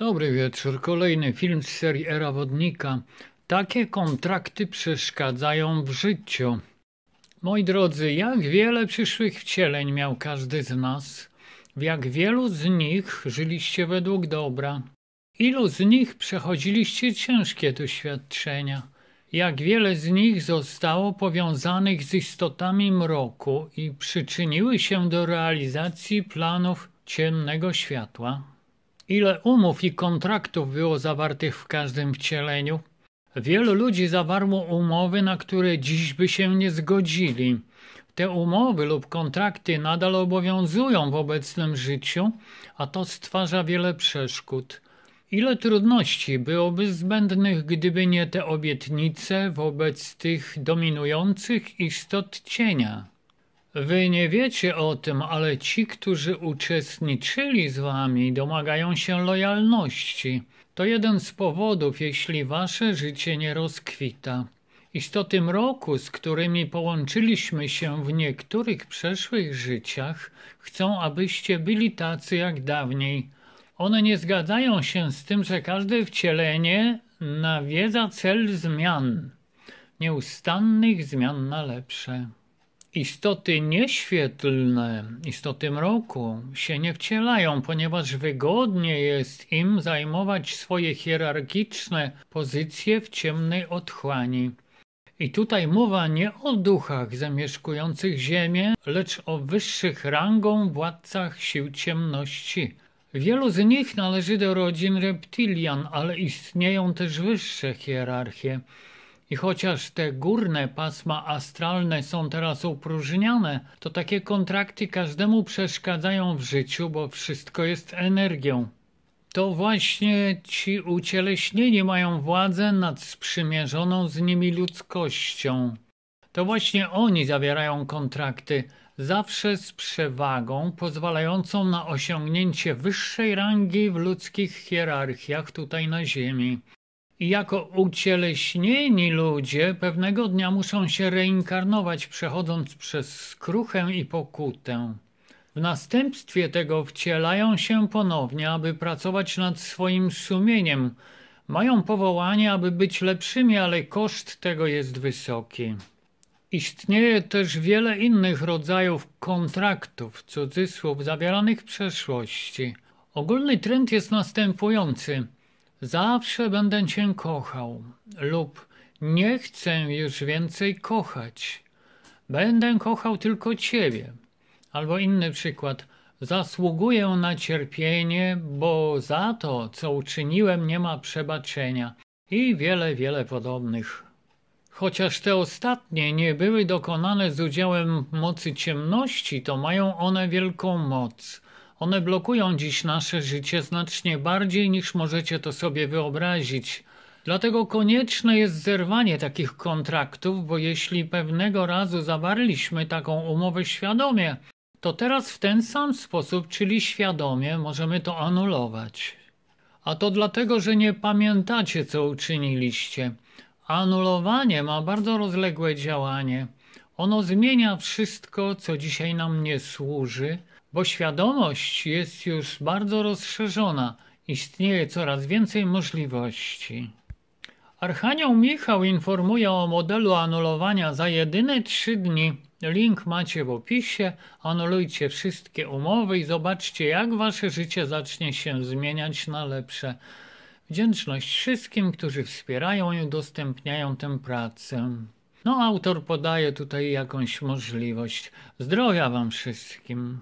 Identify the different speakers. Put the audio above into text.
Speaker 1: Dobry wieczór. Kolejny film z serii Era Wodnika. Takie kontrakty przeszkadzają w życiu. Moi drodzy, jak wiele przyszłych wcieleń miał każdy z nas? W jak wielu z nich żyliście według dobra? Ilu z nich przechodziliście ciężkie doświadczenia? Jak wiele z nich zostało powiązanych z istotami mroku i przyczyniły się do realizacji planów ciemnego światła? Ile umów i kontraktów było zawartych w każdym wcieleniu? Wielu ludzi zawarło umowy, na które dziś by się nie zgodzili. Te umowy lub kontrakty nadal obowiązują w obecnym życiu, a to stwarza wiele przeszkód. Ile trudności byłoby zbędnych, gdyby nie te obietnice wobec tych dominujących istot cienia? Wy nie wiecie o tym, ale ci, którzy uczestniczyli z wami, domagają się lojalności. To jeden z powodów, jeśli wasze życie nie rozkwita. Istoty mroku, z którymi połączyliśmy się w niektórych przeszłych życiach, chcą, abyście byli tacy jak dawniej. One nie zgadzają się z tym, że każde wcielenie nawiedza cel zmian, nieustannych zmian na lepsze. Istoty nieświetlne, istoty mroku się nie wcielają, ponieważ wygodnie jest im zajmować swoje hierarchiczne pozycje w ciemnej otchłani. I tutaj mowa nie o duchach zamieszkujących ziemię, lecz o wyższych rangą władcach sił ciemności. Wielu z nich należy do rodzin reptilian, ale istnieją też wyższe hierarchie. I chociaż te górne pasma astralne są teraz opróżniane, to takie kontrakty każdemu przeszkadzają w życiu, bo wszystko jest energią. To właśnie ci ucieleśnieni mają władzę nad sprzymierzoną z nimi ludzkością. To właśnie oni zawierają kontrakty, zawsze z przewagą pozwalającą na osiągnięcie wyższej rangi w ludzkich hierarchiach tutaj na Ziemi. I jako ucieleśnieni ludzie pewnego dnia muszą się reinkarnować, przechodząc przez skruchę i pokutę. W następstwie tego wcielają się ponownie, aby pracować nad swoim sumieniem. Mają powołanie, aby być lepszymi, ale koszt tego jest wysoki. Istnieje też wiele innych rodzajów kontraktów, cudzysłów, zawieranych w przeszłości. Ogólny trend jest następujący – Zawsze będę Cię kochał lub nie chcę już więcej kochać. Będę kochał tylko Ciebie. Albo inny przykład. Zasługuję na cierpienie, bo za to, co uczyniłem, nie ma przebaczenia. I wiele, wiele podobnych. Chociaż te ostatnie nie były dokonane z udziałem mocy ciemności, to mają one wielką moc. One blokują dziś nasze życie znacznie bardziej niż możecie to sobie wyobrazić. Dlatego konieczne jest zerwanie takich kontraktów, bo jeśli pewnego razu zawarliśmy taką umowę świadomie, to teraz w ten sam sposób, czyli świadomie, możemy to anulować. A to dlatego, że nie pamiętacie, co uczyniliście. Anulowanie ma bardzo rozległe działanie. Ono zmienia wszystko, co dzisiaj nam nie służy, bo świadomość jest już bardzo rozszerzona, istnieje coraz więcej możliwości. Archanioł Michał informuje o modelu anulowania za jedyne trzy dni. Link macie w opisie. Anulujcie wszystkie umowy i zobaczcie, jak wasze życie zacznie się zmieniać na lepsze. Wdzięczność wszystkim, którzy wspierają i udostępniają tę pracę. No, autor podaje tutaj jakąś możliwość. Zdrowia Wam wszystkim.